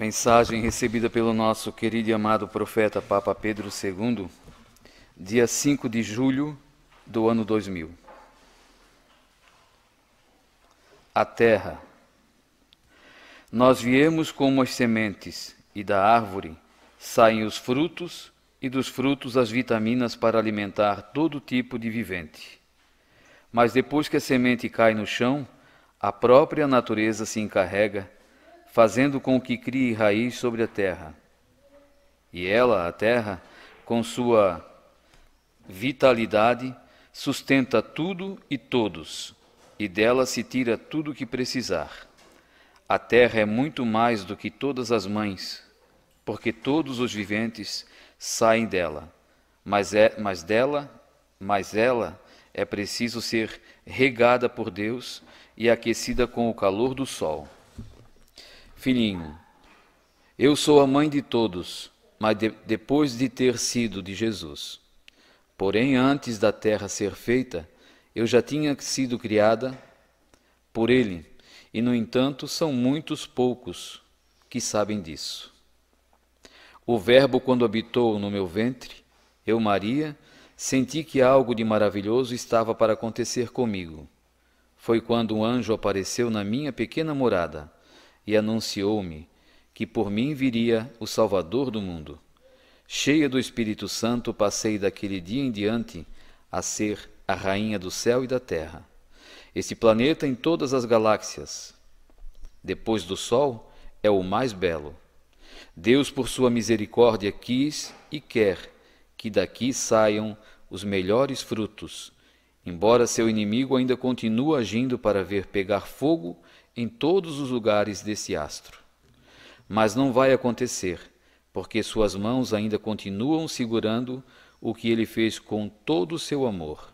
Mensagem recebida pelo nosso querido e amado profeta Papa Pedro II, dia 5 de julho do ano 2000. A terra. Nós viemos como as sementes, e da árvore saem os frutos, e dos frutos as vitaminas para alimentar todo tipo de vivente. Mas depois que a semente cai no chão, a própria natureza se encarrega fazendo com que crie raiz sobre a terra. E ela, a terra, com sua vitalidade, sustenta tudo e todos, e dela se tira tudo o que precisar. A terra é muito mais do que todas as mães, porque todos os viventes saem dela, mas, é, mas dela, mas ela é preciso ser regada por Deus e aquecida com o calor do sol. Filhinho, eu sou a mãe de todos, mas de, depois de ter sido de Jesus. Porém, antes da terra ser feita, eu já tinha sido criada por ele, e no entanto são muitos poucos que sabem disso. O Verbo, quando habitou no meu ventre, eu, Maria, senti que algo de maravilhoso estava para acontecer comigo. Foi quando um anjo apareceu na minha pequena morada e anunciou-me que por mim viria o Salvador do mundo. Cheia do Espírito Santo, passei daquele dia em diante a ser a rainha do céu e da terra. Esse planeta em todas as galáxias, depois do Sol, é o mais belo. Deus, por sua misericórdia, quis e quer que daqui saiam os melhores frutos, embora seu inimigo ainda continue agindo para ver pegar fogo em todos os lugares desse astro. Mas não vai acontecer, porque suas mãos ainda continuam segurando o que ele fez com todo o seu amor.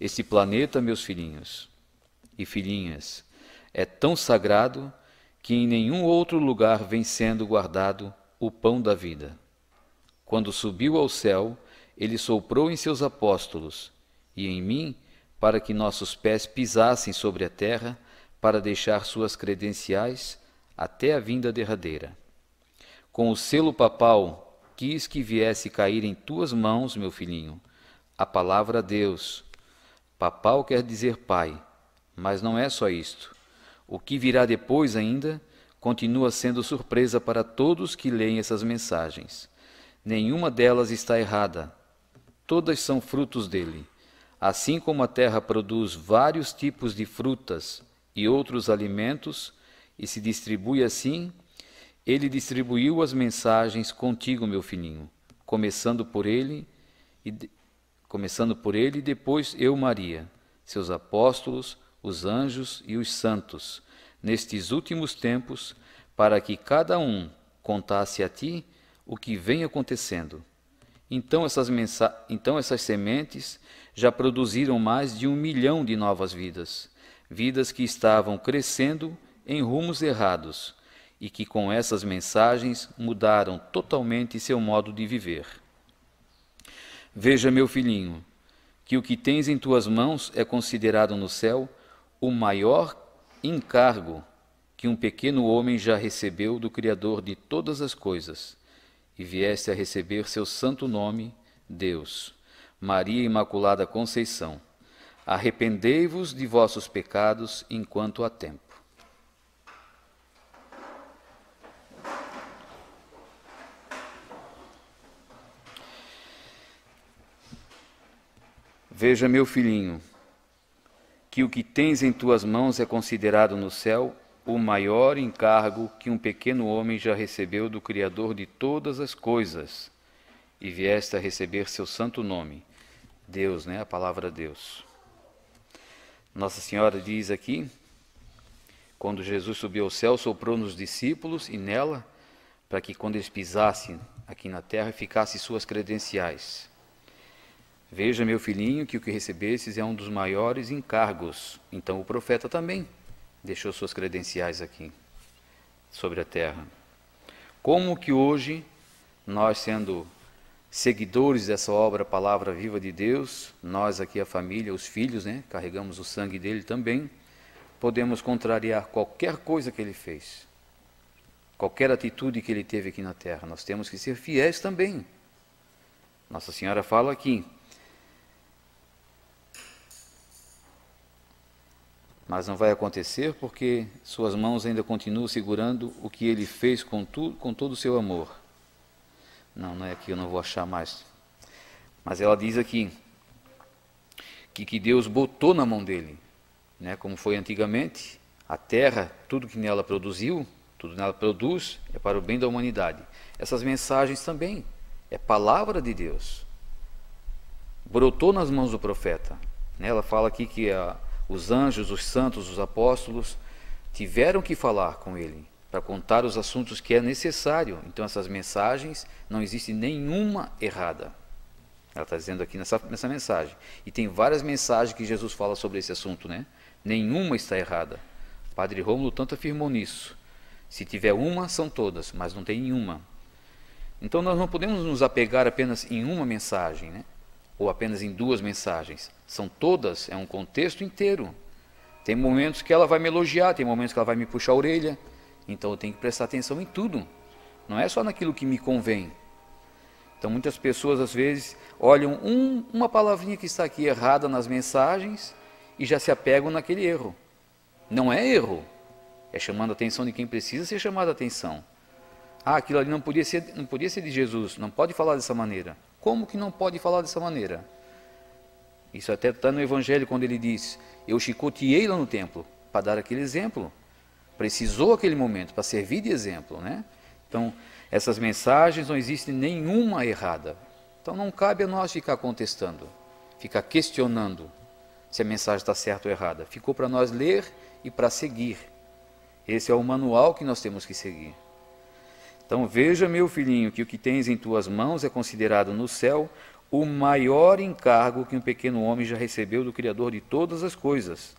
Este planeta, meus filhinhos e filhinhas, é tão sagrado que em nenhum outro lugar vem sendo guardado o pão da vida. Quando subiu ao céu, ele soprou em seus apóstolos e em mim, para que nossos pés pisassem sobre a terra para deixar suas credenciais até a vinda derradeira. Com o selo papal, quis que viesse cair em tuas mãos, meu filhinho, a palavra Deus. Papal quer dizer pai, mas não é só isto. O que virá depois ainda continua sendo surpresa para todos que leem essas mensagens. Nenhuma delas está errada. Todas são frutos dele. Assim como a terra produz vários tipos de frutas, e outros alimentos, e se distribui assim, ele distribuiu as mensagens contigo, meu filhinho, começando por ele e começando por ele e depois eu, Maria, seus apóstolos, os anjos e os santos, nestes últimos tempos, para que cada um contasse a ti o que vem acontecendo. Então essas, mensa... então essas sementes já produziram mais de um milhão de novas vidas vidas que estavam crescendo em rumos errados e que com essas mensagens mudaram totalmente seu modo de viver. Veja, meu filhinho, que o que tens em tuas mãos é considerado no céu o maior encargo que um pequeno homem já recebeu do Criador de todas as coisas, e vieste a receber seu santo nome, Deus, Maria Imaculada Conceição. Arrependei-vos de vossos pecados enquanto há tempo. Veja, meu filhinho, que o que tens em tuas mãos é considerado no céu o maior encargo que um pequeno homem já recebeu do Criador de todas as coisas, e vieste a receber seu santo nome. Deus, né? A palavra Deus. Nossa Senhora diz aqui, quando Jesus subiu ao céu, soprou nos discípulos e nela, para que quando eles pisassem aqui na terra, ficassem suas credenciais. Veja, meu filhinho, que o que recebesses é um dos maiores encargos. Então o profeta também deixou suas credenciais aqui, sobre a terra. Como que hoje, nós sendo seguidores dessa obra Palavra Viva de Deus, nós aqui a família, os filhos, né, carregamos o sangue dele também, podemos contrariar qualquer coisa que ele fez, qualquer atitude que ele teve aqui na terra. Nós temos que ser fiéis também. Nossa Senhora fala aqui. Mas não vai acontecer porque suas mãos ainda continuam segurando o que ele fez com, tu, com todo o seu amor. Não, não é aqui, eu não vou achar mais. Mas ela diz aqui que, que Deus botou na mão dele, né, como foi antigamente, a terra, tudo que nela produziu, tudo nela produz, é para o bem da humanidade. Essas mensagens também é palavra de Deus. Brotou nas mãos do profeta. Né, ela fala aqui que a, ah, os anjos, os santos, os apóstolos tiveram que falar com ele, para contar os assuntos que é necessário. Então, essas mensagens não existe nenhuma errada. Ela está dizendo aqui nessa, nessa mensagem. E tem várias mensagens que Jesus fala sobre esse assunto, né? Nenhuma está errada. Padre Rômulo tanto afirmou nisso. Se tiver uma, são todas, mas não tem nenhuma. Então nós não podemos nos apegar apenas em uma mensagem, né? ou apenas em duas mensagens. São todas, é um contexto inteiro. Tem momentos que ela vai me elogiar, tem momentos que ela vai me puxar a orelha, então eu tenho que prestar atenção em tudo, não é só naquilo que me convém. Então muitas pessoas às vezes olham um, uma palavrinha que está aqui errada nas mensagens e já se apegam naquele erro. Não é erro, é chamando a atenção de quem precisa ser chamada a atenção. Ah, aquilo ali não podia ser, não podia ser de Jesus, não pode falar dessa maneira. Como que não pode falar dessa maneira? Isso até está no Evangelho quando ele diz: Eu chicoteei lá no templo, para dar aquele exemplo precisou aquele momento para servir de exemplo, né? Então, essas mensagens não existem nenhuma errada. Então, não cabe a nós ficar contestando, ficar questionando se a mensagem está certa ou errada. Ficou para nós ler e para seguir. Esse é o manual que nós temos que seguir. Então, veja, meu filhinho, que o que tens em tuas mãos é considerado no céu o maior encargo que um pequeno homem já recebeu do Criador de todas as coisas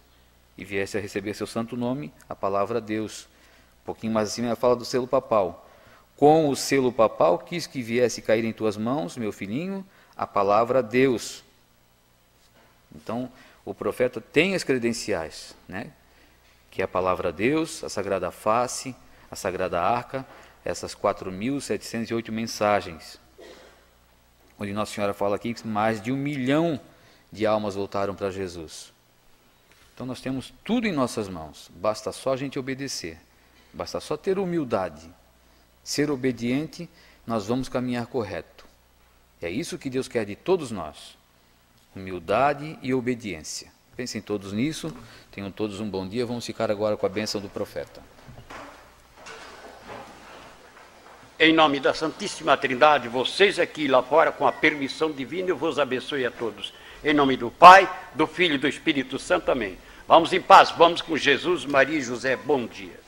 e viesse a receber seu santo nome, a palavra Deus. Um pouquinho mais acima, ela fala do selo papal. Com o selo papal quis que viesse cair em tuas mãos, meu filhinho, a palavra Deus. Então, o profeta tem as credenciais, né? que é a palavra Deus, a sagrada face, a sagrada arca, essas 4.708 mensagens, onde Nossa Senhora fala aqui que mais de um milhão de almas voltaram para Jesus. Então nós temos tudo em nossas mãos, basta só a gente obedecer, basta só ter humildade, ser obediente, nós vamos caminhar correto. É isso que Deus quer de todos nós: humildade e obediência. Pensem todos nisso, tenham todos um bom dia. Vamos ficar agora com a bênção do profeta. Em nome da Santíssima Trindade, vocês aqui lá fora, com a permissão divina, eu vos abençoe a todos. Em nome do Pai, do Filho e do Espírito Santo. Amém. Vamos em paz, vamos com Jesus, Maria e José. Bom dia.